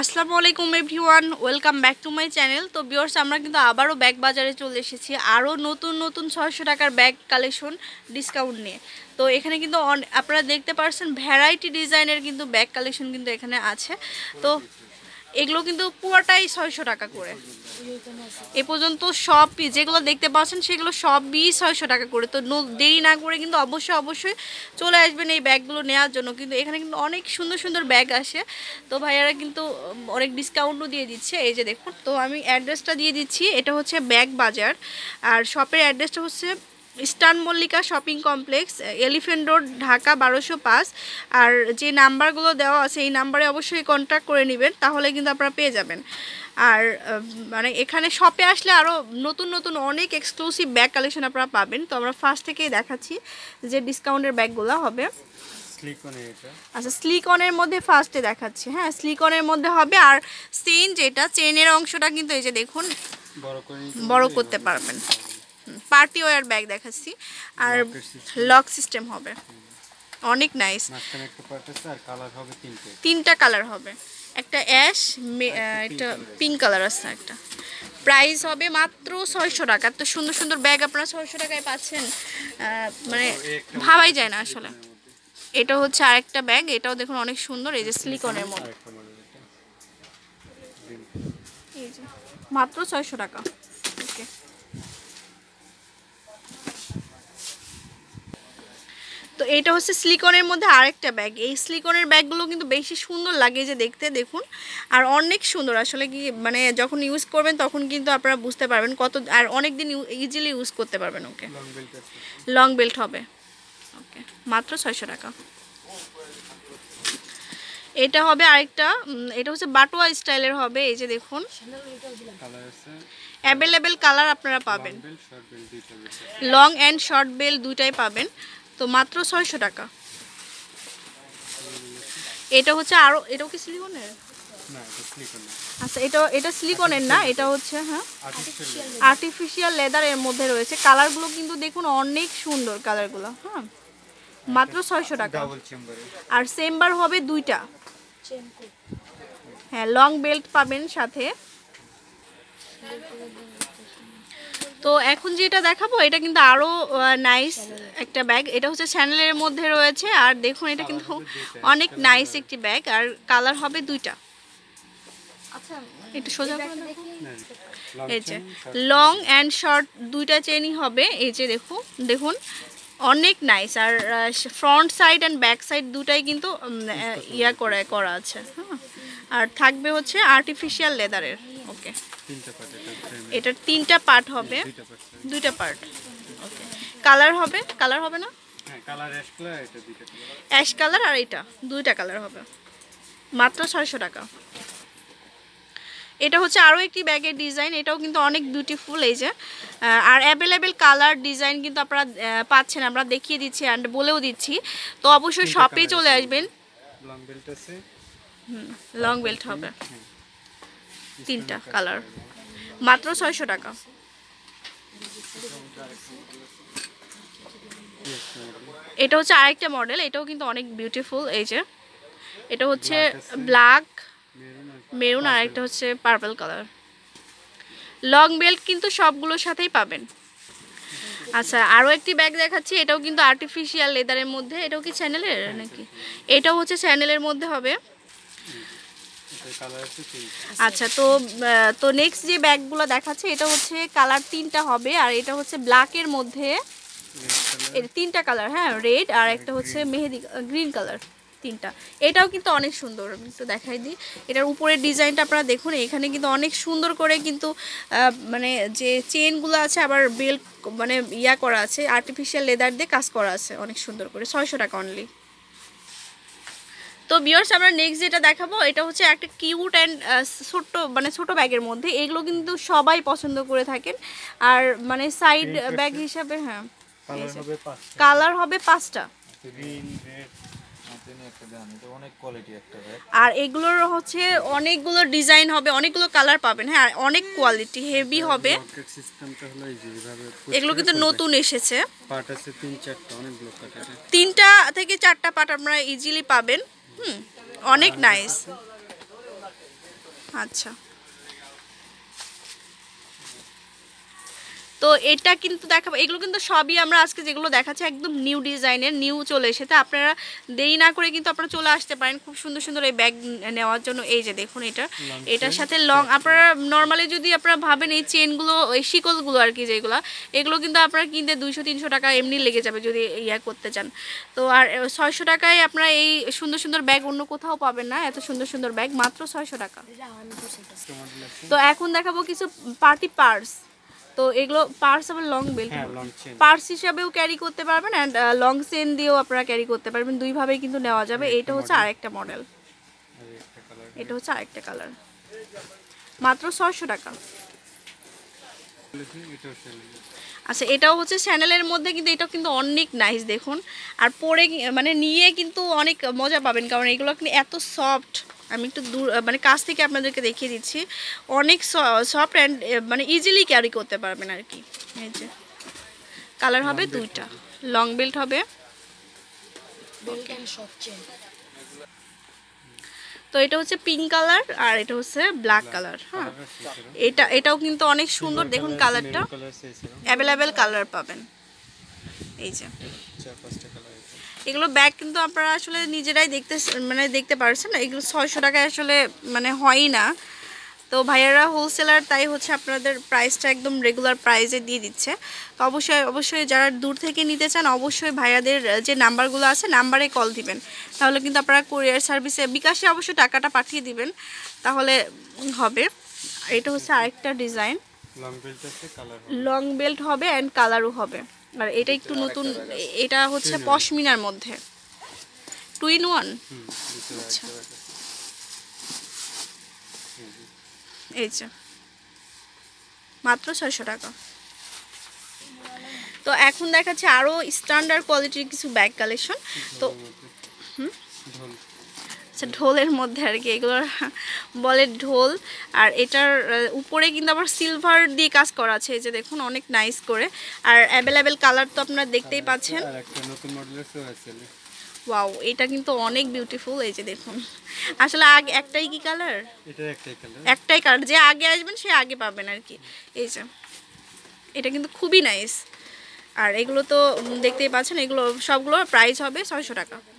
আসসালামু আলাইকুম everyone welcome back to my channel তো বিয়র্স আমরা কিন্তু আবারও ব্যাগ বাজারে চলে এসেছি আরও নতুন নতুন ছয়শো টাকার ব্যাগ কালেকশন ডিসকাউন্ট নিয়ে তো এখানে কিন্তু আপনারা দেখতে পারছেন ভ্যারাইটি ডিজাইনের কিন্তু ব্যাগ কালেকশন কিন্তু এখানে আছে তো এগুলো কিন্তু পুরোটাই ছয়শো টাকা করে এ পর্যন্ত সব যেগুলো দেখতে পাচ্ছেন সেগুলো সবই ছয়শো টাকা করে তো দেরি না করে কিন্তু অবশ্যই অবশ্যই চলে আসবেন এই ব্যাগগুলো নেওয়ার জন্য কিন্তু এখানে কিন্তু অনেক সুন্দর সুন্দর ব্যাগ আসে তো ভাইয়ারা কিন্তু অনেক ডিসকাউন্টও দিয়ে দিচ্ছে এই যে দেখুন তো আমি অ্যাড্রেসটা দিয়ে দিচ্ছি এটা হচ্ছে ব্যাগ বাজার আর শপের অ্যাড্রেসটা হচ্ছে স্টান Mallika shopping complex elephant road Dhaka বারোশো পাঁচ আর যে নাম্বারগুলো দেওয়া আছে এই নাম্বারে অবশ্যই কন্ট্যাক্ট করে নেবেন তাহলে কিন্তু আপনারা পেয়ে যাবেন আর মানে এখানে শপে আসলে আরও নতুন নতুন অনেক এক্সক্লুসিভ ব্যাগ কালেকশন আপনারা পাবেন তো আমরা ফার্স্ট থেকেই দেখাচ্ছি যে ডিসকাউন্টের ব্যাগগুলো হবে আচ্ছা স্লিকনের মধ্যে ফার্স্টে দেখাচ্ছি হ্যাঁ স্লিকনের মধ্যে হবে আর চেন যেটা চেনের অংশটা কিন্তু এই যে দেখুন বড় করতে পারবেন পার্টি ওয়ার ব্যাগ দেখাচ্ছি আর লক সিস্টেম হবে অনেক নাইস তিনটা কালার হবে একটা অ্যাশ একটা পিঙ্ক কালার আছে একটা প্রাইস হবে মাত্র ছয়শো টাকা তো সুন্দর সুন্দর ব্যাগ আপনারা ছয়শো টাকায় পাচ্ছেন মানে ভাবাই যায় না আসলে এটা হচ্ছে আরেকটা ব্যাগ এটাও দেখুন অনেক সুন্দর এই যে স্লিকনের মতো মাত্র ছয়শো টাকা তো এইটা হচ্ছে স্লিকনের মধ্যে আরেকটা ব্যাগ এই স্লিকনের ব্যাগগুলো কিন্তু বেশি সুন্দর লাগে যে দেখতে দেখুন আর অনেক সুন্দর আসলে কি মানে যখন ইউজ করবেন তখন কিন্তু আপনারা বুঝতে পারবেন কত আর অনেক দিন ইজিলি ইউজ করতে পারবেন ওকে লং বেল্ট হবে ওকে মাত্র ছয়শো টাকা এটা হবে আরেকটা এটা হচ্ছে বাটোয়া স্টাইলের হবে এই যে দেখুন অ্যাভেলেবেল কালার আপনারা পাবেন লং অ্যান্ড শর্ট বেল দুইটাই পাবেন তো মাত্র ছয়শো টাকা এটা হচ্ছে আরও এটাও কি সিলিকনের আচ্ছা এটা এটা সিলিকনের না এটা আচ্ছা, হচ্ছে হ্যাঁ আর্টিফিশিয়াল লেদার এর মধ্যে রয়েছে কালারগুলো কিন্তু দেখুন অনেক সুন্দর কালারগুলো হ্যাঁ আচ্ছা, মাত্র ছয়শো টাকা আর চেম্বার হবে দুইটা হ্যাঁ লং বেল্ট পাবেন সাথে তো এখন যেটা দেখাবো এটা কিন্তু আরও নাইস একটা ব্যাগ এটা হচ্ছে স্যান্ডেলের মধ্যে রয়েছে আর দেখুন এটা কিন্তু অনেক নাইস একটি ব্যাগ আর কালার হবে দুইটা আচ্ছা, একটু সোজা এই যে লং অ্যান্ড শর্ট দুইটা চেনই হবে এই যে দেখুন দেখুন অনেক নাইস আর front side and back side দুটাই কিন্তু ইয়া করে করা আছে হ্যাঁ আর থাকবে হচ্ছে আর্টিফিশিয়াল লেদারের ওকে এটার তিনটা পার্ট হ্যাঁ, হবে দুইটা পার্ট কালার হবে কালার হবে না অ্যাশ কালার আর এটা দুইটা কালার হবে মাত্র ছয়শো টাকা এটা হচ্ছে আরও একটি ব্যাগের ডিজাইন এটাও কিন্তু অনেক বিউটিফুল এই যে আর অ্যাভেলেবেল কালার ডিজাইন কিন্তু আপনারা পাচ্ছেন আমরা দেখিয়ে দিচ্ছি অ্যান্ড বলেও দিচ্ছি তো অবশ্যই শপে চলে আসবেন লং বেল্ট হ্যাঁ। হবে হ্যাঁ। তিনটা কালার মাত্র ছয়শো টাকা এটা হচ্ছে আরেকটা মডেল এটাও কিন্তু অনেক বিউটিফুল এই যে এটা হচ্ছে ব্ল্যাক মেরুন আর একটা হচ্ছে পার্পল কালার লং বেল্ট কিন্তু সবগুলোর সাথেই পাবেন আচ্ছা আরও একটি ব্যাগ দেখাচ্ছি এটাও কিন্তু আর্টিফিশিয়াল লেদারের মধ্যে এটাও কি চ্যানেলের নাকি এটাও হচ্ছে চ্যানেলের মধ্যে হবে আচ্ছা তো তো নেক্সট যে ব্যাগগুলো দেখাচ্ছে এটা হচ্ছে কালার তিনটা হবে আর এটা হচ্ছে ব্ল্যাকের মধ্যে তিনটা কালার হ্যাঁ রেড আর একটা হচ্ছে মেহেদি গ্রিন কালার তিনটা এটাও কিন্তু অনেক সুন্দর তো দেখাই দিই এটার উপরের ডিজাইনটা আপনারা দেখুন এখানে কিন্তু অনেক সুন্দর করে কিন্তু মানে যে চেনগুলো আছে আবার বেল্ট মানে ইয়া করা আছে আর্টিফিশিয়াল লেদার দিয়ে কাজ করা আছে অনেক সুন্দর করে ছয়শো টাকা অনলি তো বিয়ার্স আমরা নেক্সট যেটা দেখাবো এটা হচ্ছে একটা কিউট অ্যান্ড ছোট্ট মানে ছোট ব্যাগের মধ্যে এগুলো কিন্তু সবাই পছন্দ করে থাকেন আর মানে সাইড ব্যাগ হিসাবে হ্যাঁ কালার হবে পাঁচটা আর এগুলোর হচ্ছে অনেকগুলো ডিজাইন হবে অনেকগুলো কালার পাবেন হ্যাঁ অনেক কোয়ালিটি হেভি হবে এগুলো কিন্তু নতুন এসেছে তিনটা থেকে চারটা পাট আপনারা ইজিলি পাবেন হুম অনেক নাইস আচ্ছা তো এটা কিন্তু দেখাবো এগুলো কিন্তু সবই আমরা আজকে যেগুলো দেখাচ্ছি একদম নিউ ডিজাইনের নিউ চলে এসেছে আপনারা দেরি না করে কিন্তু আপনারা চলে আসতে পারেন খুব সুন্দর সুন্দর এই ব্যাগ নেওয়ার জন্য এই যে দেখুন এটা এটার সাথে লং আপনারা নর্মালি যদি আপনারা ভাবেন এই চেনগুলো এই শিকলগুলো আর কি যেগুলো এগুলো কিন্তু আপনারা কিনতে দুইশো তিনশো টাকা এমনি লেগে যাবে যদি ইয়া করতে চান তো আর ছয়শো টাকায় আপনারা এই সুন্দর সুন্দর ব্যাগ অন্য কোথাও পাবেন না এত সুন্দর সুন্দর ব্যাগ মাত্র ছয়শো টাকা তো এখন দেখাবো কিছু পার্টি পার্স তো এগুলো পার্স আবার লং হ্যাঁ, বেল্ট পার্স হিসাবেও ক্যারি করতে পারবেন অ্যান্ড লং চেন দিয়েও আপনারা ক্যারি করতে পারবেন দুইভাবেই কিন্তু নেওয়া যাবে এটা হচ্ছে আরেকটা মডেল এটা হচ্ছে আরেকটা কালার মাত্র ছয়শো টাকা আচ্ছা এটাও হচ্ছে স্যান্ডেলের মধ্যে কিন্তু এটাও কিন্তু অনেক নাইস দেখুন আর পরে মানে নিয়ে কিন্তু অনেক মজা পাবেন কারণ এগুলো কিন্তু এত সফট আমি একটু দূর মানে কাছ থেকে আপনাদেরকে দেখিয়ে দিচ্ছি অনেক সফট অ্যান্ড মানে ইজিলি ক্যারি করতে পারবেন আর কি এই যে কালার হবে দুইটা লং বেল্ট হবে তো এটা হচ্ছে পিঙ্ক কালার আর এটা হচ্ছে ব্ল্যাক কালার হ্যাঁ এটা এটাও কিন্তু অনেক সুন্দর দেখুন কালারটা অ্যাভেলেবেল কালার পাবেন এই যে আচ্ছা, এগুলো ব্যাগ কিন্তু আপনারা আসলে নিজেরাই দেখতে মানে দেখতে পারছেন এগুলো ছয়শো টাকায় আসলে মানে হয় না তো ভাইয়ারা হোলসেলার তাই হচ্ছে আপনাদের প্রাইসটা একদম রেগুলার প্রাইসে দিয়ে দিচ্ছে তো অবশ্যই অবশ্যই যারা দূর থেকে নিতে চান অবশ্যই ভাইয়াদের যে নাম্বারগুলো আছে নাম্বারে কল দিবেন তাহলে কিন্তু আপনারা কুরিয়ার সার্ভিসে বিকাশে অবশ্যই টাকাটা পাঠিয়ে দিবেন তাহলে হবে এটা হচ্ছে আরেকটা ডিজাইন লং বেল্ট হবে অ্যান্ড কালারও হবে আর এটা একটু নতুন এটা হচ্ছে পশমিনার মধ্যে টু ইন ওয়ান আচ্ছা এই যে মাত্র ছয়শো টাকা তো এখন দেখাচ্ছে আরও স্ট্যান্ডার্ড কোয়ালিটির কিছু ব্যাগ কালেকশন তো আচ্ছা ঢোলের মধ্যে আর কি এগুলোর বলে ঢোল আর এটার উপরে কিন্তু আবার সিলভার দিয়ে কাজ করা আছে এই যে দেখুন অনেক নাইস করে আর অ্যাভেলেবেল কালার তো আপনারা দেখতেই পাচ্ছেন ওয়াও এটা কিন্তু অনেক বিউটিফুল এই যে দেখুন আসলে আগে একটাই কি কালার একটাই কালার যে আগে আসবেন সে আগে পাবেন আর কি এই যে এটা কিন্তু খুবই নাইস আর এগুলো তো দেখতেই পাচ্ছেন এগুলো সবগুলো প্রাইস হবে ছয়শো টাকা